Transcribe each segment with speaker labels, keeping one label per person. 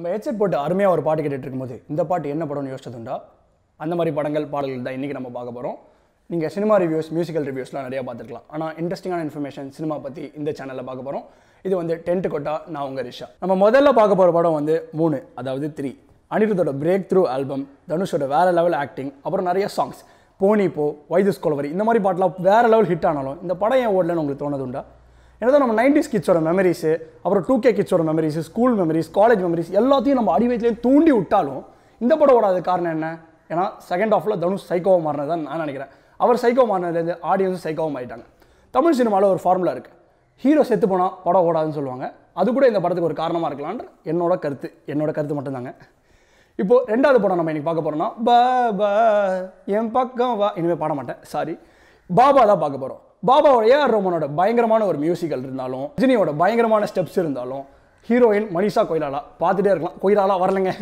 Speaker 1: நம்ம ஹெட்செட் போட்டு அருமையாக ஒரு பாட்டு கேட்டுட்டு இருக்கும்போது இந்த பாட்டு என்ன படம்னு யோசிச்சதுண்டா அந்த மாதிரி படங்கள் பாடல்கள் தான் இன்றைக்கி நம்ம பார்க்க போகிறோம் நீங்கள் சினிமா ரிவ்யூஸ் மியூசிக்கல் ரிவ்யூஸ்லாம் நிறையா பார்த்துருக்கலாம் ஆனால் இன்ட்ரெஸ்டிங்கான இன்ஃபர்மேஷன் சினிமா பற்றி இந்த சேனலில் பார்க்க போகிறோம் இது வந்து டென்ட் கொட்டா நான் உங்கள் ரிஷா நம்ம முதல்ல பார்க்க போகிற படம் வந்து மூணு அதாவது த்ரீ அனிருத்தோட பிரேக் த்ரூ ஆல்பம் தனுஷோட வேறு லெவல் ஆக்டிங் அப்புறம் நிறைய சாங்ஸ் போனி போ வைதுஸ் கொலவரி இந்த மாதிரி பாட்டெலாம் வேறு லெவல் ஹிட் ஆனாலும் இந்த படம் ஏன் ஓடலன்னு உங்களுக்கு தோணுதுண்டா தான் நம்ம நைன்டிஸ் கிட்ஸோட மெமரிஸு அப்புறம் டூ கே கிட்ஸோட memories school memories college memories எல்லாத்தையும் நம்ம அடிவயத்துலேயும் தூண்டி விட்டாலும் இந்த படம் ஓடாத காரணம் என்ன ஏன்னா செகண்ட் ஆஃபில் தனுஷ் சைக்கோவாக மாறினது தான் நான் நினைக்கிறேன் அவர் சைக்கோ மாறினதுலேருந்து ஆடியன்ஸும் சைக்கோவாக ஆகிட்டாங்க தமிழ் சினிமாவில் ஒரு ஃபார்முலா இருக்குது ஹீரோ செத்து போனால் படம் ஓடாதுன்னு சொல்லுவாங்க அது கூட இந்த படத்துக்கு ஒரு காரணமாக இருக்கலான்ற என்னோட கருத்து என்னோட கருத்து மட்டும்தாங்க இப்போது ரெண்டாவது படம் நம்ம இன்றைக்கி பார்க்க போகிறோம்னா ப என் பக்கம் வா இனிமேல் பாட மாட்டேன் சாரி பாபா தான் பார்க்க போகிறோம் பாபாவோட ஏஆர் ரோமனோட பயங்கரமான ஒரு மியூசிக்கல் இருந்தாலும் ரஜினியோட பயங்கரமான ஸ்டெப்ஸ் இருந்தாலும் ஹீரோயின் மனிஷா கொய்லாலா பார்த்துட்டே இருக்கலாம் கொய்லாலா வரலைங்க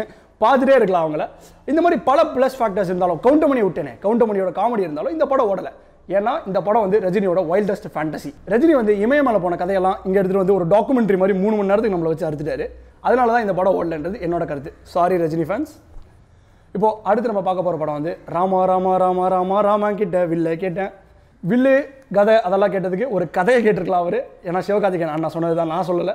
Speaker 1: பார்த்துட்டே இருக்கலாம் அவங்கள இந்த மாதிரி பல ப்ளஸ் ஃபேக்டர்ஸ் இருந்தாலும் கவுண்டமணி விட்டேனே கவுண்டமணியோட காமெடி இருந்தாலும் இந்த படம் ஓடலை ஏன்னா இந்த படம் வந்து ரஜினியோட வைல்டஸ்ட் ஃபேண்டசி ரஜினி வந்து இமயமலை போன கதையெல்லாம் இங்கே எடுத்துகிட்டு வந்து ஒரு டாக்குமெண்ட்ரி மாதிரி மூணு மணி நேரத்துக்கு நம்மளை வச்சு அறுத்துட்டாரு அதனால தான் இந்த படம் ஓடலன்றது என்னோட கருத்து சாரி ரஜினி ஃபேன்ஸ் இப்போது அடுத்து நம்ம பார்க்க போகிற படம் வந்து ராமா ராமா ராமா ராமா ராமா கிட்ட வில்ல கேட்டேன் வில்லு கதை அதெல்லாம் கேட்டதுக்கு ஒரு கதையை கேட்டிருக்கலாம் அவர் ஏன்னா சிவகார்த்திகேயன் அண்ணா சொன்னது தான் நான் சொல்லலை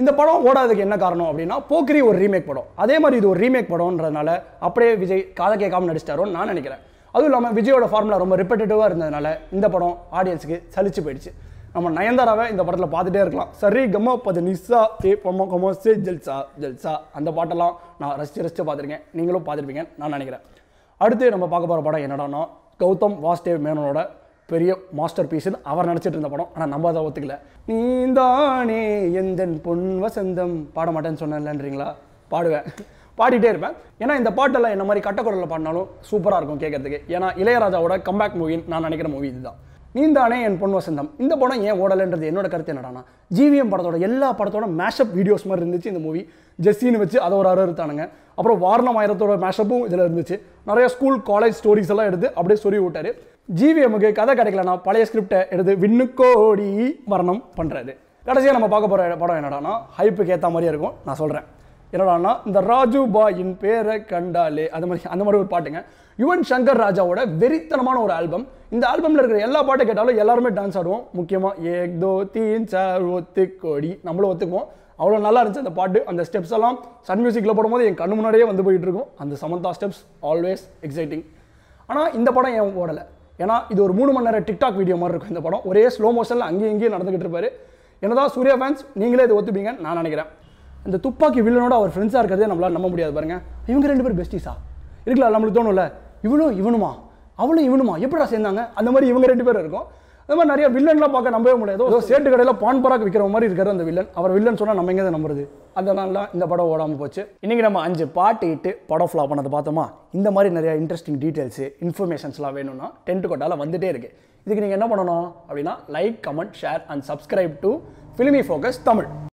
Speaker 1: இந்த படம் ஓடாததுக்கு என்ன காரணம் அப்படின்னா போக்கிரி ஒரு ரீமேக் படம் அதே மாதிரி இது ஒரு ரீமேக் படம்ன்றதுனால அப்படியே விஜய் காதை கேட்காம நடிச்சிட்டாரோன்னு நான் நினைக்கிறேன் அதுவும் இல்லாமல் விஜயோட ஃபார்முலா ரொம்ப ரிப்பேட்டேட்டிவாக இருந்ததுனால இந்த படம் ஆடியன்ஸுக்கு சலிச்சு போயிடுச்சு நம்ம நயன்தாராவை இந்த படத்தில் பார்த்துட்டே இருக்கலாம் சரி கமோ பது நிசா தே பொம்மோ கமோ சே ஜல்சா ஜல்சா அந்த பாட்டெல்லாம் நான் ரசித்து ரசித்து பார்த்துருக்கேன் நீங்களும் பார்த்துருப்பீங்கன்னு நான் நினைக்கிறேன் அடுத்து நம்ம பார்க்க போகிற படம் என்னடானா கௌதம் வாஸ்தேவ் மேனோட பெரிய மாஸ்டர் பீஸ்னு அவர் நினச்சிட்டு இருந்த படம் ஆனால் நம்ம அதை ஒத்துக்கல நீந்தானே எந்த பொன் வசந்தம் பாட மாட்டேன்னு இல்லைன்றீங்களா பாடுவேன் பாடிட்டே இருப்பேன் ஏன்னா இந்த பாட்டெல்லாம் என்ன மாதிரி கட்டக்குடலில் பாடினாலும் சூப்பராக இருக்கும் கேட்கறதுக்கு ஏன்னா இளையராஜாவோட கம்பேக் மூவின்னு நான் நினைக்கிற மூவி இதுதான் நீந்தானே என் பொன் வசந்தம் இந்த படம் ஏன் ஓடலைன்றது என்னோட கருத்து என்னடானா ஜிவிஎம் படத்தோட எல்லா படத்தோட மேஷப் வீடியோஸ் மாதிரி இருந்துச்சு இந்த மூவி ஜெஸ்ஸின்னு வச்சு அதை ஒரு அறுத்தானுங்க அப்புறம் வாரணம் ஆயிரத்தோட மேஷப்பும் இதில் இருந்துச்சு நிறைய ஸ்கூல் காலேஜ் ஸ்டோரிஸ் எல்லாம் எடுத்து அப்படியே சொல்லி விட்டார் ஜிவிஎம்முக்கு கதை கிடைக்கலனா பழைய ஸ்கிரிப்டை எடுத்து விண்ணுக்கோடி மரணம் பண்ணுறது கடைசியாக நம்ம பார்க்க போகிற படம் என்னடானா ஹைப்புக்கு ஏற்ற மாதிரியே இருக்கும் நான் சொல்கிறேன் என்னடானா இந்த ராஜு பாயின் பேரை கண்டாலே அது மாதிரி அந்த மாதிரி ஒரு பாட்டுங்க யுவன் சங்கர் ராஜாவோட வெறித்தனமான ஒரு ஆல்பம் இந்த ஆல்பமில் இருக்கிற எல்லா பாட்டை கேட்டாலும் எல்லாருமே டான்ஸ் ஆடுவோம் முக்கியமாக ஏக் தோ தீன் சார் ஒத்து கோடி நம்மளும் ஒத்துக்குவோம் அவ்வளோ நல்லா இருந்துச்சு அந்த பாட்டு அந்த ஸ்டெப்ஸ் எல்லாம் சன் மியூசிக்கில் போடும்போது என் கண்ணு முன்னாடியே வந்து போயிட்டு இருக்கும் அந்த சமந்தா ஸ்டெப்ஸ் ஆல்வேஸ் எக்ஸைட்டிங் ஆனால் இந்த படம் ஏன் ஓடலை ஏன்னா இது ஒரு மூணு மணி நேரம் டிக்டாக் வீடியோ மாதிரி இருக்கும் இந்த படம் ஒரே ஸ்லோ மோஷனில் அங்கேயும் இங்கேயும் நடந்துக்கிட்டு இருப்பார் என்னதான் சூர்யா ஃபேன்ஸ் நீங்களே இதை ஒத்துப்பீங்க நான் நினைக்கிறேன் இந்த துப்பாக்கி வில்லனோட அவர் ஃப்ரெண்ட்ஸாக இருக்கிறதே நம்மளால் நம்ப முடியாது பாருங்க இவங்க ரெண்டு பேர் பெஸ்டிஸா இருக்கலாம் நம்மளுக்கு தோணும்ல இவளும் இவனுமா அவளும் இவனுமா எப்படா சேர்ந்தாங்க அந்த மாதிரி இவங்க ரெண்டு பேரும் இருக்கும் அது மாதிரி நிறைய வில்லன்லாம் பார்க்க நம்பவே முடியாது ஏதோ சேட்டு கடையில் பான்பராக விற்கிற மாதிரி இருக்கிற அந்த வில்லன் அவர் வில்லன் சொன்னால் நம்ம எங்கேயும் நம்புறது அந்த இந்த படம் ஓடாமல் போச்சு இன்றைக்கி நம்ம அஞ்சு பாட்டு இட்டு படம் ஃபுல்லாக பண்ணது பார்த்தோமா இந்த மாதிரி நிறைய இன்ட்ரெஸ்டிங் டீட்டெயில்ஸு இன்ஃபர்மேஷன்ஸ்லாம் வேணும்னா டென்ட் கொட்டால் வந்துட்டே இருக்குது இதுக்கு நீங்கள் என்ன பண்ணணும் அப்படின்னா like comment share and subscribe to Filmy Focus Tamil